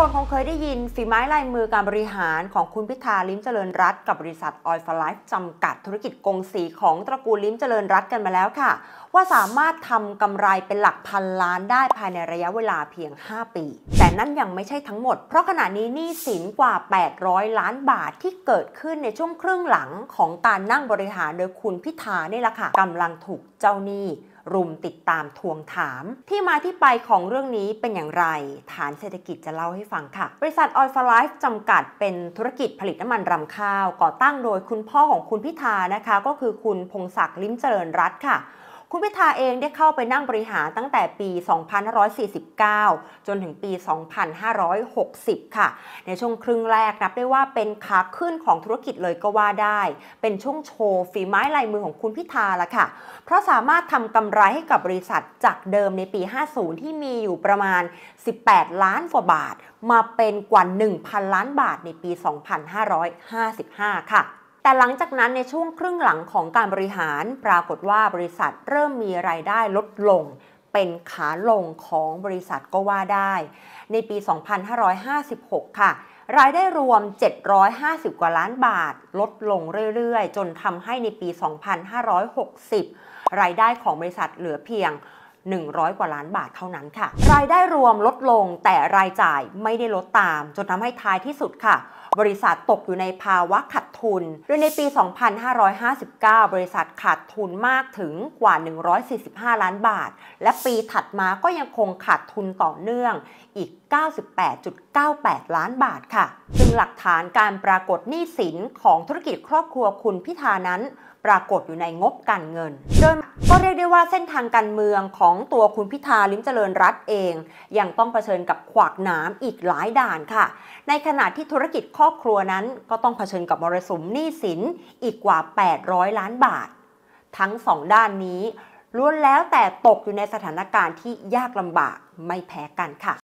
คนคงเคยได้ยินฝีไม้ลายมือการบริหารของคุณพิธาลิ้มเจริญรัตกับบริษัทออยฟลายจำกัดธุรกิจกงสีของตระกูลลิ้มเจริญรัตกันมาแล้วค่ะ ว่าสามารถทำกำไรเป็นหลักพันล้านได้ภายในระยะเวลาเพียง 5 ปีนั่นยังไม่ใช่ทั้งหมด เพราะขณะนี้หนี้สินกว่า 800 ล้านบาทที่เกิดขึ้นในช่วงครึ่งหลังของการนั่งบริหารโดยคุณพิธาเนี่ยแหละค่ะกำลังถูกเจ้าหนี้ รุมติดตามทวงถาม ที่มาที่ไปของเรื่องนี้เป็นอย่างไร ฐานเศรษฐกิจจะเล่าให้ฟังค่ะ บริษัทออยฟลายจำกัดเป็นธุรกิจผลิตน้ำมันรำข้าว ก่อตั้งโดยคุณพ่อของคุณพิธานะคะ ก็คือคุณพงศักดิ์ลิ้มเจริญรัตน์ค่ะคุณพิธาเองได้เข้าไปนั่งบริหารตั้งแต่ปี 2549 จนถึงปี 2560 ค่ะ ในช่วงครึ่งแรกนับได้ว่าเป็นขาขึ้นของธุรกิจเลยก็ว่าได้ เป็นช่วงโชว์ฝีไม้ลายมือของคุณพิธาละค่ะ เพราะสามารถทำกำไรให้กับบริษัทจากเดิมในปี 50 ที่มีอยู่ประมาณ 18 ล้านกว่าบาท มาเป็นกว่า 1,000 ล้านบาทในปี 2555 ค่ะแต่หลังจากนั้นในช่วงครึ่งหลังของการบริหารปรากฏว่าบริษัทเริ่มมีรายได้ลดลงเป็นขาลงของบริษัทก็ว่าได้ ในปี 2556 ค่ะ รายได้รวม 750 กว่าล้านบาท ลดลงเรื่อย ๆ จนทำให้ในปี 2560 รายได้ของบริษัทเหลือเพียง100กว่าล้านบาทเท่านั้นค่ะรายได้รวมลดลงแต่รายจ่ายไม่ได้ลดตาม จนทำให้ท้ายที่สุดค่ะ บริษัทตกอยู่ในภาวะขาดทุนโดยในปี 2559 บริษัทขาดทุนมากถึงกว่า 145 ล้านบาท และปีถัดมาก็ยังคงขาดทุนต่อเนื่องอีก 98.98 ล้านบาทค่ะ ซึ่งหลักฐานการปรากฏหนี้สินของธุรกิจครอบครัวคุณพิธานั้นปรากฏอยู่ในงบการเงินเดมก็เรียกได้ว่าเส้นทางการเมืองขององตัวคุณพิธาลิ้มเจริญรัตเอง ยังต้องเผชิญกับขวากหนามอีกหลายด่านค่ะ ในขณะที่ธุรกิจครอบครัวนั้นก็ต้องเผชิญกับมรสุมหนี้สินอีกกว่า 800 ล้านบาท ทั้งสองด้านนี้ล้วนแล้วแต่ตกอยู่ในสถานการณ์ที่ยากลำบากไม่แพ้กันค่ะ